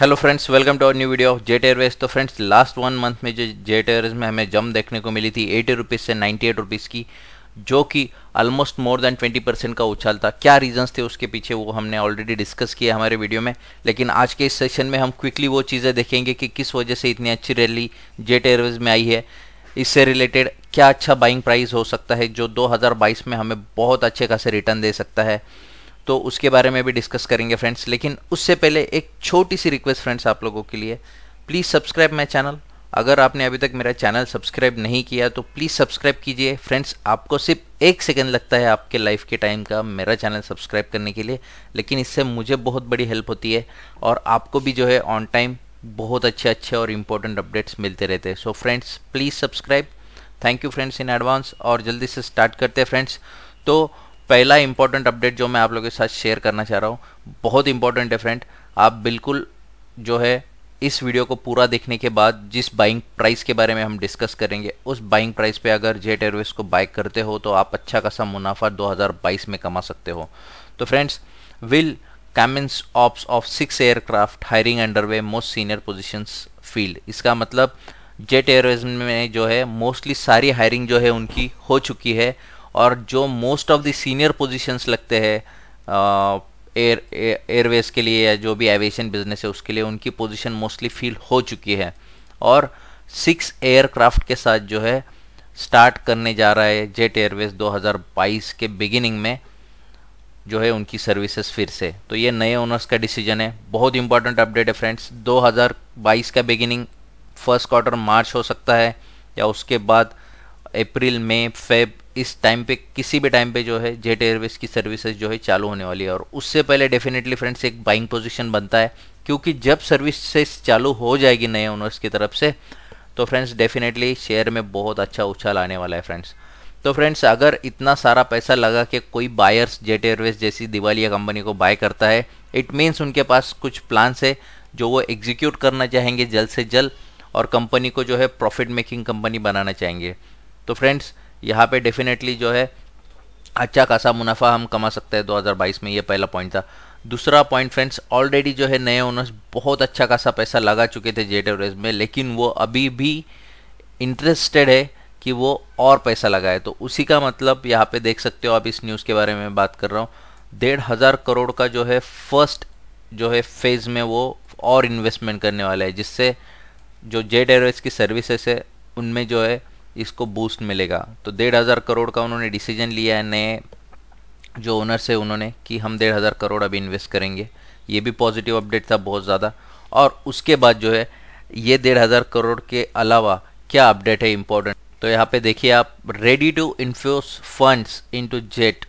hello friends welcome to our new video of Jet Airways तो friends last one month में जो jet Airways में हमें जम देखने को मिली थी एटी रुपीज़ से नाइन्टी एट रुपीज़ की जो कि almost more than twenty percent का उछाल था क्या रीजंस थे उसके पीछे वो हमने ऑलरेडी डिस्कस किया हमारे वीडियो में लेकिन आज के इस सेशन में हम क्विकली वो चीज़ें देखेंगे कि किस वजह से इतनी अच्छी रैली जेट एयरवेज में आई है इससे रिलेटेड क्या अच्छा बाइंग प्राइस हो सकता है जो दो में हमें बहुत अच्छे खासे रिटर्न दे सकता है तो उसके बारे में भी डिस्कस करेंगे फ्रेंड्स लेकिन उससे पहले एक छोटी सी रिक्वेस्ट फ्रेंड्स आप लोगों के लिए प्लीज़ सब्सक्राइब माई चैनल अगर आपने अभी तक मेरा चैनल सब्सक्राइब नहीं किया तो प्लीज़ सब्सक्राइब कीजिए फ्रेंड्स आपको सिर्फ एक सेकंड लगता है आपके लाइफ के टाइम का मेरा चैनल सब्सक्राइब करने के लिए लेकिन इससे मुझे बहुत बड़ी हेल्प होती है और आपको भी जो है ऑन टाइम बहुत अच्छे अच्छे और इम्पोर्टेंट अपडेट्स मिलते रहते हैं so friends please subscribe thank you friends in advance और जल्दी से स्टार्ट करते हैं फ्रेंड्स तो पहला इंपॉर्टेंट अपडेट जो मैं आप लोगों के साथ शेयर करना चाह रहा हूँ बहुत इंपॉर्टेंट है फ्रेंड आप बिल्कुल जो है इस वीडियो को पूरा देखने के बाद जिस बाइंग प्राइस के बारे में हम डिस्कस करेंगे उस बाइंग प्राइस पे अगर जेट एयरवेज को बाइक करते हो तो आप अच्छा खासा मुनाफा 2022 में कमा सकते हो तो friends will commence ops of six aircraft hiring underway most senior positions filled इसका मतलब जेट एयरवेज में जो है मोस्टली सारी हायरिंग जो है उनकी हो चुकी है और जो most of the senior positions लगते हैं एयर एयरवेज के लिए या जो भी एविएशन बिजनेस है उसके लिए उनकी पोजीशन मोस्टली फील हो चुकी है और सिक्स एयरक्राफ्ट के साथ जो है स्टार्ट करने जा रहा है जेट एयरवेज 2022 के बिगिनिंग में जो है उनकी सर्विसेज फिर से तो ये नए ओनर्स का डिसीजन है बहुत इंपॉर्टेंट अपडेट है फ्रेंड्स 2022 का बिगिनिंग फर्स्ट क्वार्टर मार्च हो सकता है या उसके बाद अप्रैल मई फेब इस टाइम पे किसी भी टाइम पे जो है जेट एयरवेज की सर्विसेज जो है चालू होने वाली है और उससे पहले डेफिनेटली फ्रेंड्स एक बाइंग पोजीशन बनता है क्योंकि जब सर्विसेज चालू हो जाएगी नए ओनर्स की तरफ से तो फ्रेंड्स डेफिनेटली शेयर में बहुत अच्छा उछाल आने वाला है फ्रेंड्स तो फ्रेंड्स अगर इतना सारा पैसा लगा कि कोई बायर्स जेट एयरवेज जैसी दिवालिया कंपनी को बाय करता है इट मीन्स उनके पास कुछ प्लान्स है जो वो एग्जीक्यूट करना चाहेंगे जल्द से जल्द और कंपनी को जो है प्रॉफिट मेकिंग कंपनी बनाना चाहेंगे तो फ्रेंड्स यहाँ पे डेफिनेटली जो है अच्छा खासा मुनाफा हम कमा सकते हैं 2022 में ये पहला पॉइंट था दूसरा पॉइंट फ्रेंड्स ऑलरेडी जो है नए ओनर्स बहुत अच्छा खासा पैसा लगा चुके थे जे एवरेज में लेकिन वो अभी भी इंटरेस्टेड है कि वो और पैसा लगाए तो उसी का मतलब यहाँ पे देख सकते हो आप इस न्यूज़ के बारे में बात कर रहा हूँ डेढ़ हज़ार करोड़ का जो है फर्स्ट जो है फेज़ में वो और इन्वेस्टमेंट करने वाला है जिससे जो जेड एयरवेज की सर्विसेस है उनमें जो है इसको बूस्ट मिलेगा तो डेढ़ हज़ार करोड़ का उन्होंने डिसीजन लिया है नए जो ओनर से उन्होंने कि हम डेढ़ हज़ार करोड़ अभी इन्वेस्ट करेंगे ये भी पॉजिटिव अपडेट था बहुत ज़्यादा और उसके बाद जो है ये डेढ़ हज़ार करोड़ के अलावा क्या अपडेट है इम्पोर्टेंट तो यहाँ पे देखिए आप ready to infuse funds into Jet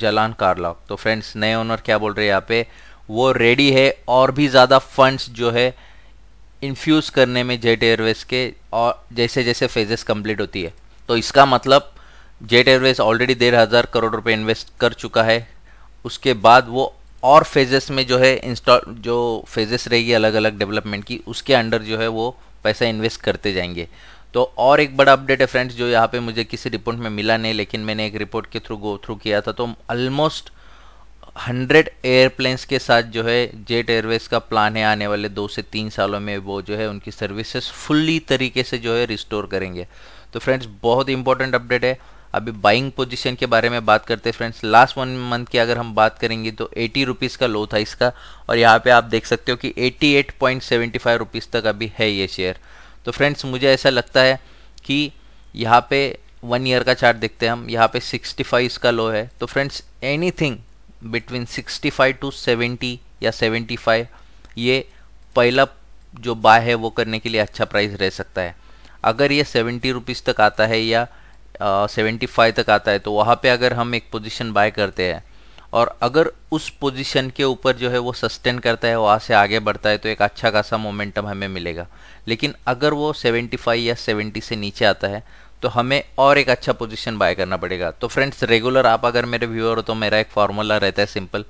Jalan Kalrock तो फ्रेंड्स नए ओनर क्या बोल रहे हैं यहाँ पे वो रेडी है और भी ज़्यादा फंड्स जो है इन्फ्यूज़ करने में जेट एयरवेज के और जैसे जैसे फेजेस कंप्लीट होती है तो इसका मतलब जेट एयरवेज ऑलरेडी डेढ़ हज़ार करोड़ रुपए इन्वेस्ट कर चुका है उसके बाद वो और फेजेस में जो है इंस्टॉल जो फेजेस रहेगी अलग अलग डेवलपमेंट की उसके अंडर जो है वो पैसा इन्वेस्ट करते जाएंगे तो और एक बड़ा अपडेट है फ्रेंड्स जो यहाँ पे मुझे किसी रिपोर्ट में मिला नहीं लेकिन मैंने एक रिपोर्ट के थ्रू गो थ्रू किया था तो ऑलमोस्ट हंड्रेड एयरप्लेन्स के साथ जो है जेट एयरवेज का प्लान है आने वाले दो से तीन सालों में वो जो है उनकी सर्विसेज फुल्ली तरीके से जो है रिस्टोर करेंगे तो फ्रेंड्स बहुत इंपॉर्टेंट अपडेट है अभी बाइंग पोजीशन के बारे में बात करते हैं फ्रेंड्स लास्ट वन मंथ की अगर हम बात करेंगे तो एटी रुपीज़ का लो था इसका और यहाँ पे आप देख सकते हो कि eighty eight point seventy five rupees तक अभी है ये शेयर तो फ्रेंड्स मुझे ऐसा लगता है कि यहाँ पे वन ईयर का चार्ट देखते हैं हम यहाँ पे सिक्सटी फाइव इसका लो है तो फ्रेंड्स थिंग बिटवीन 65 टू 70 या 75 ये पहला जो बाय है वो करने के लिए अच्छा प्राइस रह सकता है अगर ये सेवेंटी रुपीज़ तक आता है या सेवेंटी फाइव तक आता है तो वहाँ पे अगर हम एक पोजीशन बाय करते हैं और अगर उस पोजीशन के ऊपर जो है वो सस्टेन करता है वहाँ से आगे बढ़ता है तो एक अच्छा खासा मोमेंटम हमें मिलेगा लेकिन अगर वो 75 या 70 से नीचे आता है तो हमें और एक अच्छा पोजीशन बाय करना पड़ेगा तो फ्रेंड्स रेगुलर आप अगर मेरे व्यूअर हो तो मेरा एक फार्मूला रहता है सिंपल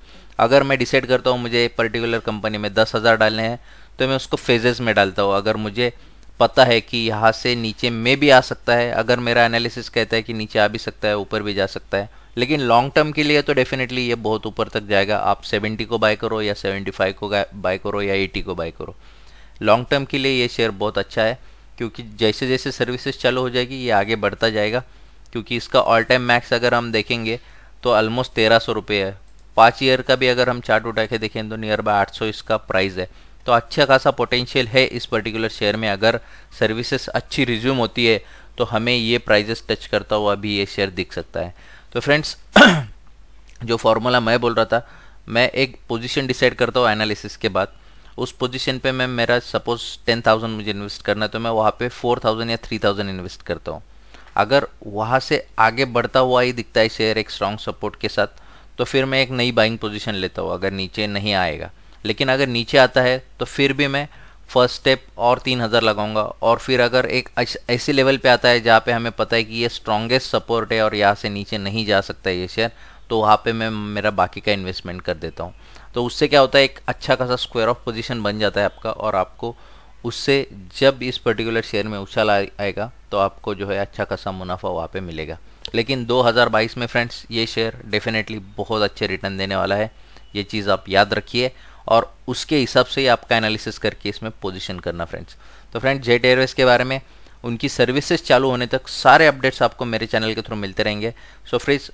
अगर मैं डिसाइड करता हूँ मुझे पर्टिकुलर कंपनी में दस हज़ार डालने हैं तो मैं उसको फेजेस में डालता हूँ अगर मुझे पता है कि यहाँ से नीचे में भी आ सकता है अगर मेरा एनालिसिस कहता है कि नीचे आ भी सकता है ऊपर भी जा सकता है लेकिन लॉन्ग टर्म के लिए तो डेफिनेटली ये बहुत ऊपर तक जाएगा आप सेवेंटी को बाय करो या सेवेंटी को बाय करो या एटी को बाय करो लॉन्ग टर्म के लिए ये शेयर बहुत अच्छा है क्योंकि जैसे जैसे सर्विसेज चालू हो जाएगी ये आगे बढ़ता जाएगा क्योंकि इसका ऑल टाइम मैक्स अगर हम देखेंगे तो ऑलमोस्ट तेरह सौ रुपये है पाँच ईयर का भी अगर हम चार्ट उठा के देखें तो नियर बाय आठ सौ इसका प्राइस है तो अच्छा खासा पोटेंशियल है इस पर्टिकुलर शेयर में अगर सर्विसेज अच्छी रिज्यूम होती है तो हमें ये प्राइजेस टच करता हुआ भी ये शेयर दिख सकता है तो फ्रेंड्स जो फॉर्मूला मैं बोल रहा था मैं एक पोजिशन डिसाइड करता हूँ एनालिसिस के बाद उस पोजीशन पे मैं मेरा सपोज टेन थाउजेंड मुझे इन्वेस्ट करना है तो मैं वहाँ पे फोर थाउजेंड या थ्री थाउजेंड इन्वेस्ट करता हूँ अगर वहाँ से आगे बढ़ता हुआ ही दिखता है शेयर एक स्ट्रांग सपोर्ट के साथ तो फिर मैं एक नई बाइंग पोजिशन लेता हूँ अगर नीचे नहीं आएगा लेकिन अगर नीचे आता है तो फिर भी मैं फर्स्ट स्टेप और तीन हज़ार लगाऊंगा और फिर अगर एक ऐसे लेवल पे आता है जहाँ पे हमें पता है कि ये स्ट्रॉन्गेस्ट सपोर्ट है और यहाँ से नीचे नहीं जा सकता ये शेयर तो वहाँ पे मैं मेरा बाकी का इन्वेस्टमेंट कर देता हूँ तो उससे क्या होता है एक अच्छा खासा स्क्वायर ऑफ पोजीशन बन जाता है आपका और आपको उससे जब इस पर्टिकुलर शेयर में उछाल आएगा तो आपको जो है अच्छा खासा मुनाफा वहाँ पर मिलेगा लेकिन दो में फ्रेंड्स ये शेयर डेफिनेटली बहुत अच्छे रिटर्न देने वाला है ये चीज़ आप याद रखिए और उसके हिसाब से ही आपका एनालिसिस करके इसमें पोजीशन करना फ्रेंड्स तो फ्रेंड्स जेट एयरवेज के बारे में उनकी सर्विसेज चालू होने तक सारे अपडेट्स आपको मेरे चैनल के थ्रू मिलते रहेंगे सो फ्रेंड्स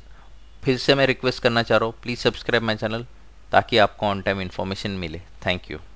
फिर से मैं रिक्वेस्ट करना चाह रहा हूँ प्लीज़ सब्सक्राइब माई चैनल ताकि आपको ऑन टाइम इन्फॉर्मेशन मिले थैंक यू